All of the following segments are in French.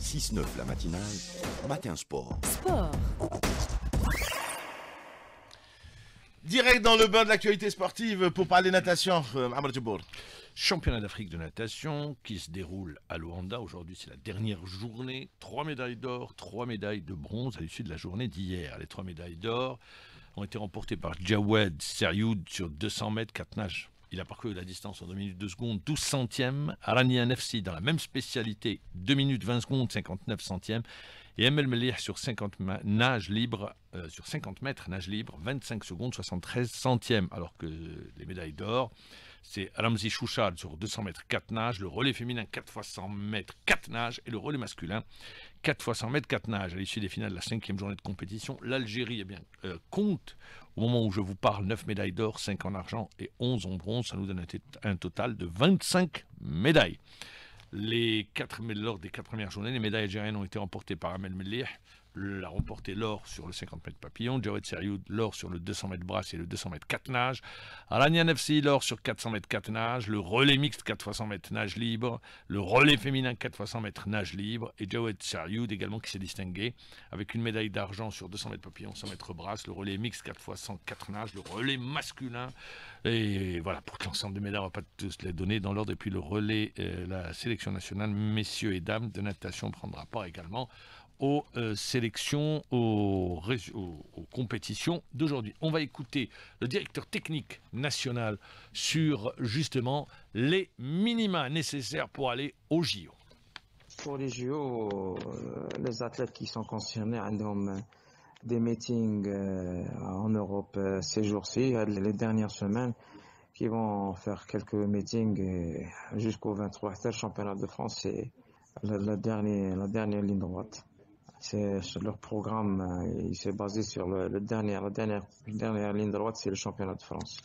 6-9 la matinale, matin sport. Sport Direct dans le bain de l'actualité sportive pour parler natation, euh, Amr Djibour. Championnat d'Afrique de natation qui se déroule à Luanda. Aujourd'hui, c'est la dernière journée. Trois médailles d'or, trois médailles de bronze à l'issue de la journée d'hier. Les trois médailles d'or ont été remportées par Jawed Serioud sur 200 mètres, 4 nages. Il a parcouru la distance en 2 minutes 2 secondes 12 centièmes. Arani FC dans la même spécialité 2 minutes 20 secondes 59 centièmes. Et Emel Melih sur 50 nage libre euh, sur 50 mètres nage libre 25 secondes 73 centièmes. Alors que les médailles d'or c'est Ramzi Chouchad sur 200 mètres 4 nages, le relais féminin 4 fois 100 mètres 4 nages et le relais masculin 4 fois 100 mètres 4 nages. À l'issue des finales de la cinquième journée de compétition, l'Algérie eh bien, euh, compte, au moment où je vous parle, 9 médailles d'or, 5 en argent et 11 en bronze. Ça nous donne un, total de 25 médailles. Les médailles lors des 4 premières journées, les médailles algériennes ont été remportées par Amel Melih, l'a remporté l'or sur le 50 mètres papillon, Jared Serioud, l'or sur le 200 mètres brasse et le 200 mètres 4 nages, Alania Nefsi l'or sur 400 mètres 4 nages, le relais mixte 4 100 mètres nage libre, le relais féminin 4 100 mètres nage libre et Jared Serioud également qui s'est distingué avec une médaille d'argent sur 200 mètres papillon, 100 mètres brasse, le relais mixte 4x100 4 nages, le relais masculin et voilà pour que l'ensemble des médailles, on va pas tous les donner dans l'ordre et puis le relais, euh, la sélection nationale messieurs et dames de natation prendra part également aux euh, sélections, aux, compétitions d'aujourd'hui. On va écouter le directeur technique national sur justement les minima nécessaires pour aller au JO. Pour les JO, euh, les athlètes qui sont concernés ont des meetings euh, en Europe ces jours-ci, les dernières semaines, qui vont faire quelques meetings jusqu'au 23 e championnat de France, c'est la, dernière, la dernière ligne droite c'est leur programme, euh, il s'est basé sur le, la dernière, dernière ligne droite, c'est le championnat de France.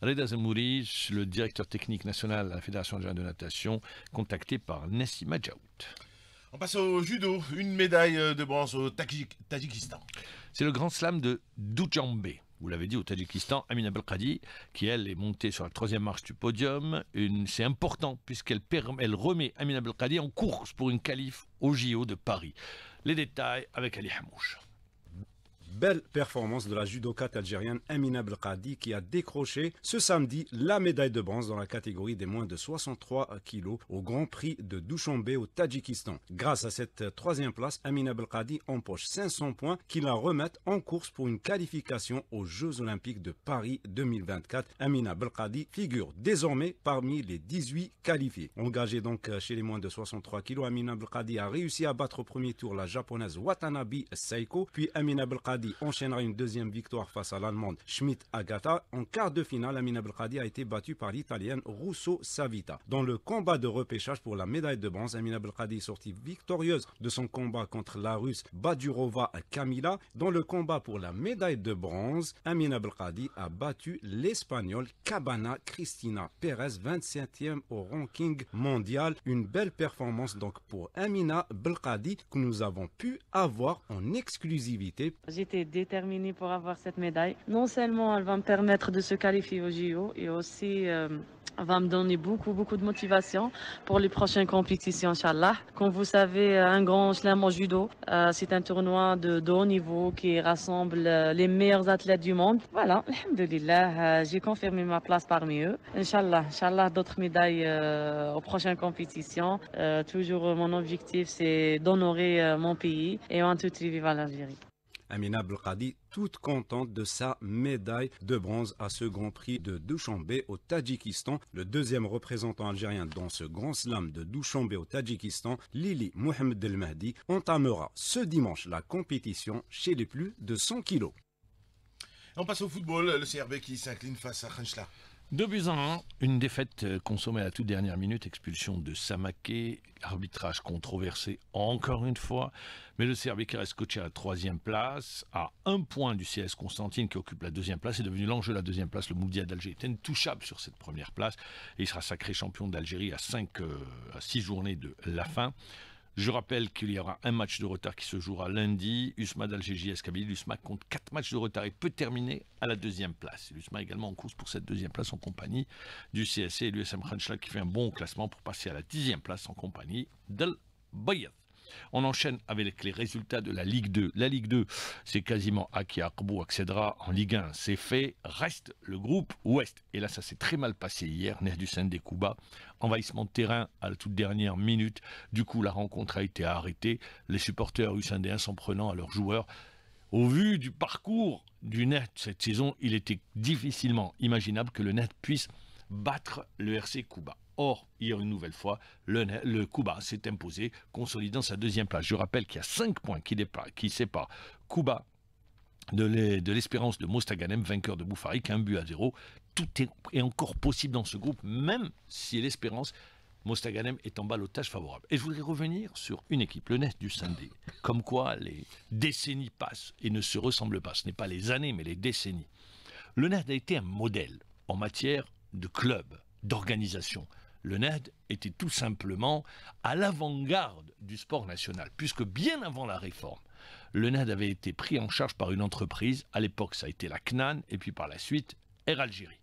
Reda Zamouri, le directeur technique national de la Fédération algérienne de natation, contacté par Nessima Djaout. On passe au judo, une médaille euh, de bronze au Tadjikistan. C'est le grand slam de Dujambé. Vous l'avez dit, au Tadjikistan, Amina Belkadi, qui elle est montée sur la troisième marche du podium. C'est important puisqu'elle elle remet Amina Belkadi en course pour une qualif au JO de Paris. Les détails avec Ali Hamouche belle performance de la judokate algérienne Amina Belkadi qui a décroché ce samedi la médaille de bronze dans la catégorie des moins de 63 kilos au Grand Prix de Douchambé au Tadjikistan. Grâce à cette troisième place, Amina Belkadi empoche 500 points qui la remettent en course pour une qualification aux Jeux Olympiques de Paris 2024. Amina Belkadi figure désormais parmi les 18 qualifiés. Engagée donc chez les moins de 63 kilos, Amina Belkadi a réussi à battre au premier tour la japonaise Watanabe Seiko, puis Amina Belkadi enchaînera une deuxième victoire face à l'Allemande Schmidt Agata. En quart de finale, Amina Belkadi a été battue par l'Italienne Russo Savita. Dans le combat de repêchage pour la médaille de bronze, Amina Belkadi est sortie victorieuse de son combat contre la Russe Badurova Kamila. Dans le combat pour la médaille de bronze, Amina Belkadi a battu l'Espagnole Cabana Cristina Perez, 27e au ranking mondial. Une belle performance donc pour Amina Belkadi que nous avons pu avoir en exclusivité. J'étais déterminée pour avoir cette médaille. Non seulement elle va me permettre de se qualifier au JO et aussi elle euh, va me donner beaucoup, beaucoup de motivation pour les prochaines compétitions, Inch'Allah. Comme vous savez, euh, un grand slam au judo, euh, c'est un tournoi de, haut niveau qui rassemble les meilleurs athlètes du monde. Voilà, alhamdoulilah, j'ai confirmé ma place parmi eux. Inch'Allah, Inch'Allah, d'autres médailles aux prochaines compétitions. toujours, mon objectif, c'est d'honorer mon pays et en tout vive à l'Algérie. Amina toute contente de sa médaille de bronze à ce Grand Prix de Douchambé au Tadjikistan. Le deuxième représentant algérien dans ce Grand Slam de Douchambé au Tadjikistan, Lili Mohamed El Mahdi, entamera ce dimanche la compétition chez les plus de 100 kilos. On passe au football, le CRB qui s'incline face à Khanchla. Deux buts un, une défaite euh, consommée à la toute dernière minute, expulsion de Samake, arbitrage controversé encore une fois, mais le Serbie qui reste coaché à la troisième place, à un point du CS Constantine qui occupe la deuxième place, est devenu l'enjeu de la deuxième place, le Moudia d'Alger était intouchable sur cette première place, et il sera sacré champion d'Algérie à, euh, à six journées de la fin. Je rappelle qu'il y aura un match de retard qui se jouera lundi. Usma d'Algégie Escabili. L'USMA compte 4 matchs de retard et peut terminer à la deuxième place. L'USMA également en course pour cette deuxième place en compagnie du CSC et l'USM qui fait un bon classement pour passer à la dixième place en compagnie d'Al Bayad. On enchaîne avec les résultats de la Ligue 2. La Ligue 2, c'est quasiment Aki Akbo accédera en Ligue 1. C'est fait. Reste le groupe Ouest. Et là, ça s'est très mal passé hier. nerf du des Envahissement de terrain à la toute dernière minute. Du coup, la rencontre a été arrêtée. Les supporters usindéens s'en prenant à leurs joueurs. Au vu du parcours du Net cette saison, il était difficilement imaginable que le Net puisse battre le RC Cuba. Or, hier, une nouvelle fois, le, le Cuba s'est imposé, consolidant sa deuxième place. Je rappelle qu'il y a 5 points qui, qui séparent Cuba de l'espérance de Mostaganem, vainqueur de Boufarik, un but à zéro. Tout est, encore possible dans ce groupe, même si l'espérance Mostaganem est en bas, l'otage favorable. Et je voudrais revenir sur une équipe, le Nest du Sunday. Comme quoi, les décennies passent et ne se ressemblent pas. Ce n'est pas les années, mais les décennies. Le Nest a été un modèle en matière de club, d'organisation. Le NED était tout simplement à l'avant-garde du sport national, puisque bien avant la réforme, le NED avait été pris en charge par une entreprise, à l'époque ça a été la CNAN, et puis par la suite Air Algérie.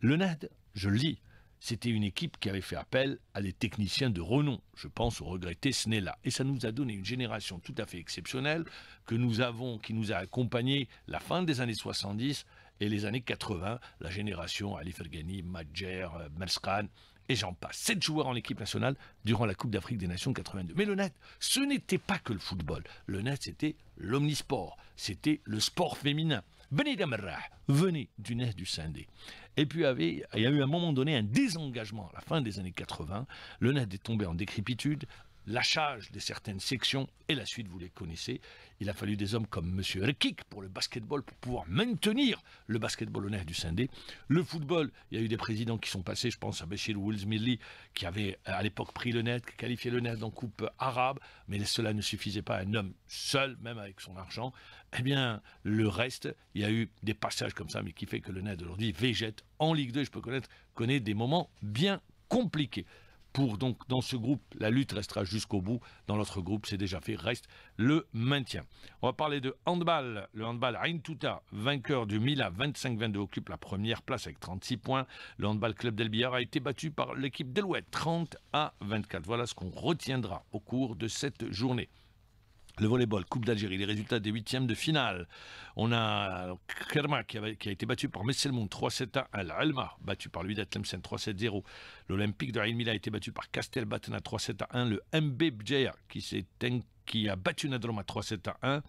Le NED, je le dis, c'était une équipe qui avait fait appel à des techniciens de renom, je pense au regretté Snella. Et ça nous a donné une génération tout à fait exceptionnelle que nous avons, qui nous a accompagnés la fin des années 70 et les années 80, la génération Ali Fergani, Madjer, euh, Melskan, et j'en passe. Sept joueurs en équipe nationale durant la Coupe d'Afrique des Nations 82. Mais le net, ce n'était pas que le football. Le net, c'était l'omnisport. C'était le sport féminin. Venez d'Amarrah, venez du net du Sindé. Et puis il y a eu à un moment donné un désengagement à la fin des années 80. Le net est tombé en décrépitude. L'achat de certaines sections, et la suite, vous les connaissez. Il a fallu des hommes comme M. Rekik pour le basketball, pour pouvoir maintenir le basketball nerf du Sindé. Le football, il y a eu des présidents qui sont passés, je pense à Béchir wills qui avait à l'époque pris le net, qualifié le net en coupe arabe, mais cela ne suffisait pas à un homme seul, même avec son argent. Eh bien, le reste, il y a eu des passages comme ça, mais qui fait que le net aujourd'hui végète en Ligue 2, je peux connaître, connaît des moments bien compliqués pour donc dans ce groupe, la lutte restera jusqu'au bout. Dans l'autre groupe, c'est déjà fait, reste le maintien. On va parler de handball. Le handball Ain vainqueur du 1000 à 25-22, occupe la première place avec 36 points. Le handball club d'Elbière a été battu par l'équipe d'Elouette 30 à 24. Voilà ce qu'on retiendra au cours de cette journée. Le volleyball, Coupe d'Algérie, les résultats des huitièmes de finale. On a Kerma qui, a été battu par Messelmoun 3-7-1, Al Alma battu par lui Tlemcen 3-7-0. L'Olympique de Aïn a été battu par Batana 3-7-1, le MB qui qui a battu Nadroma 3-7 à 1.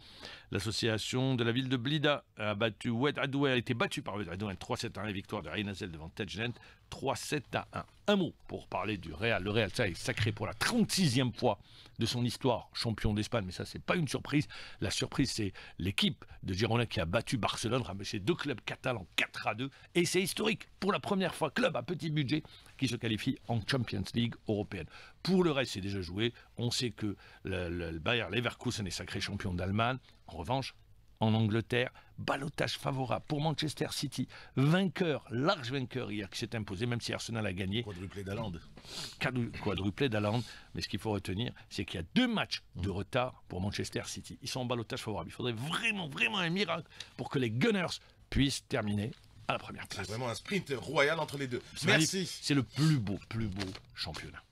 L'association de la ville de Blida a battu Wed a été battu par Wed 3-7 à 1, victoire de Reynazel devant Tedgent 3-7 à 1. Un mot pour parler du Real. Le Real, ça est sacré pour la 36e fois de son histoire, champion d'Espagne, mais ça, c'est pas une surprise. La surprise, c'est l'équipe de Girona qui a battu Barcelone, ramassé deux clubs catalans 4 à 2, et c'est historique. Pour la première fois, club à petit budget qui se qualifie en Champions League européenne. Pour le reste, c'est déjà joué. On sait que le, le, Leverkusen est sacré champion d'Allemagne. En revanche, en Angleterre, balotage favorable pour Manchester City, vainqueur, large vainqueur hier qui s'est imposé, même si Arsenal a gagné. Quadruplé d'Aland. Quadruplé d'Aland. Mais ce qu'il faut retenir, c'est qu'il y a deux matchs de retard pour Manchester City. Ils sont en balotage favorable. Il faudrait vraiment, vraiment un miracle pour que les Gunners puissent terminer à la première place. C'est vraiment un sprint royal entre les deux. Merci. C'est le plus beau, plus beau championnat.